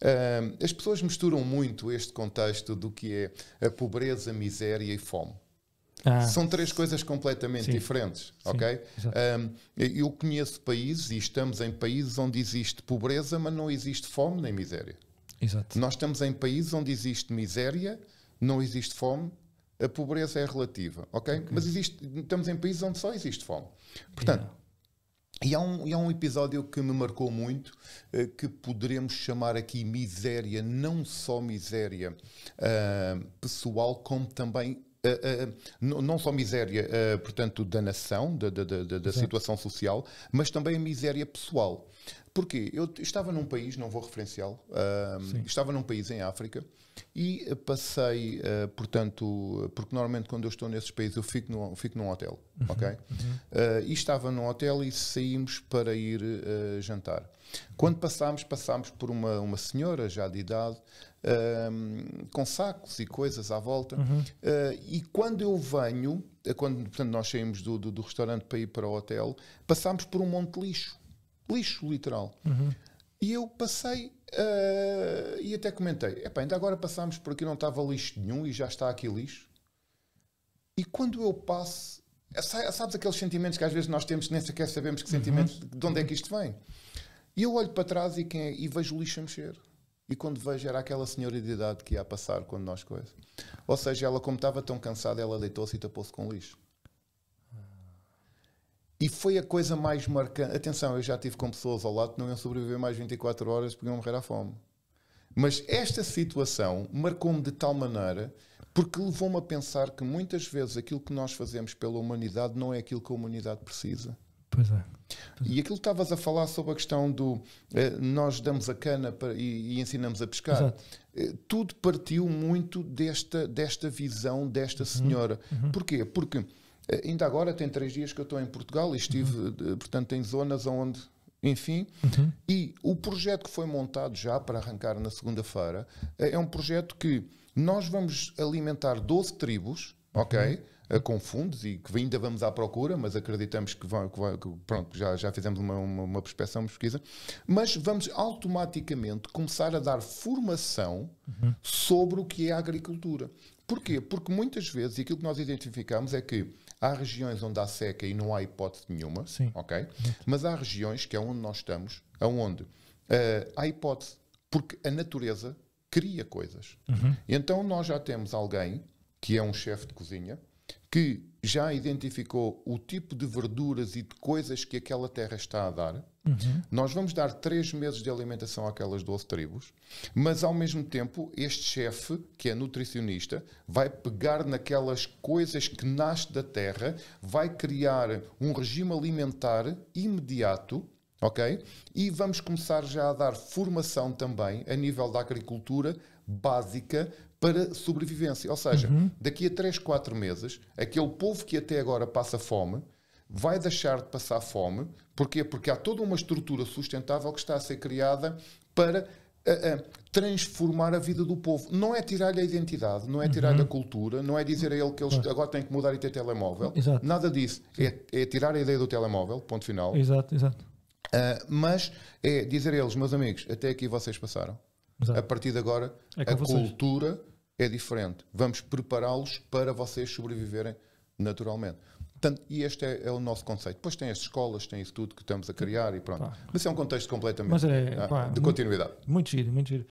Uh, as pessoas misturam muito este contexto do que é a pobreza, miséria e fome. Ah. São três coisas completamente Sim. diferentes, Sim. ok? Um, eu conheço países e estamos em países onde existe pobreza, mas não existe fome nem miséria. Exato. Nós estamos em países onde existe miséria, não existe fome, a pobreza é relativa, ok? okay. Mas existe, estamos em países onde só existe fome. Portanto, yeah. E há, um, e há um episódio que me marcou muito, eh, que poderemos chamar aqui miséria, não só miséria uh, pessoal, como também Uh, uh, não, só miséria, uh, portanto, da nação, da, da, da, da situação social, mas também a miséria pessoal. Porquê? Eu estava num país, não vou referenciá-lo, um, estava num país em África e eh, passei, uh, portanto, porque normalmente quando eu estou nesses países eu fico, no, fico num hotel, uhum, ok? Uhum. Uh, e estava num hotel e saímos para ir uh, jantar. Quando passámos, passámos por uma, uma senhora já de idade, com sacos e coisas à volta, uhum. e quando eu venho, quando portanto, nós saímos do, do, do restaurante para ir para o hotel, passámos por um monte de lixo lixo literal. Uhum. E eu passei uh, e até comentei: epá, ainda agora passámos por aqui, não estava lixo nenhum e já está aqui lixo. E quando eu passo, eh, sabes aqueles sentimentos que às vezes nós temos, nem sequer sabemos que uhum. sentimentos, de onde é que isto vem. E eu olho para trás e, é, e vejo o lixo a mexer. E quando vejo, era aquela senhora de idade que ia passar quando nós coisa. Ou seja, ela, como estava tão cansada, ela deitou-se e tapou-se com lixo. E foi a coisa mais marcante. Atenção, eu já tive com pessoas ao lado que não iam sobreviver mais 24 horas porque iam morrer à fome. Mas esta situação marcou-me de tal maneira porque levou-me a pensar que muitas vezes aquilo que nós fazemos pela humanidade não é aquilo que a humanidade precisa. Pois é. Pois E aquilo que estavas a falar sobre a questão do eh, nós damos a cana para, e, e, ensinamos a pescar, eh, tudo partiu muito desta, desta visão desta uhum. senhora. Uhum. Uhum. Porquê? Porque Ainda agora tem três dias que eu estou em Portugal e estive, uhum. portanto, em zonas onde, enfim, uhum. e o projeto que foi montado já para arrancar na segunda-feira eh, é um projeto que nós vamos alimentar 12 tribos, uhum. ok? Uhum. Com fundos e que ainda vamos à procura, mas acreditamos que, vai, que, vai, que pronto, já, já fizemos uma, uma, uma prospeção, uma pesquisa, mas vamos automaticamente começar a dar formação uhum. sobre o que é a agricultura. Porquê? Porque muitas vezes e aquilo que nós identificamos é que Há regiões onde há seca e não há hipótese nenhuma, Sim. ok? Mas há regiões que é onde nós estamos, onde uh, eh, há hipótese, porque a natureza cria coisas. Uhum. Então nós já temos alguém que é um chefe de cozinha que já identificou o tipo de verduras e de coisas que aquela terra está a dar. Uhum. Nós vamos dar três meses de alimentação àquelas 12 tribos, mas ao mesmo tempo, este chefe, que é nutricionista, vai pegar naquelas coisas que nasce da terra, vai criar um regime alimentar imediato Ok? E vamos começar já a dar formação também a nível da agricultura básica para sobrevivência. Ou seja, uhum. daqui a 3, 4 meses, aquele povo que até agora passa fome vai deixar de passar fome. Porquê? Porque há toda uma estrutura sustentável que está a ser criada para a, eh, a eh, transformar a vida do povo. Não é tirar-lhe a identidade, não é uhum. tirar-lhe a cultura, não é dizer a ele que eles agora têm que mudar e ter telemóvel. Exato. Nada disso. É, é, tirar a ideia do telemóvel, ponto final. Exato, exato. Uh, mas é dizer a eles, meus amigos, até aqui vocês passaram. Exato. A partir de agora, é a vocês. cultura é diferente. Vamos prepará-los para vocês sobreviverem naturalmente. Portanto, e este é, é, o nosso conceito. Depois tem as escolas, tem isso tudo que estamos a criar e pronto. Pá. Mas é um contexto completamente é, ah, pá, de continuidade. Muito, muito giro, muito giro.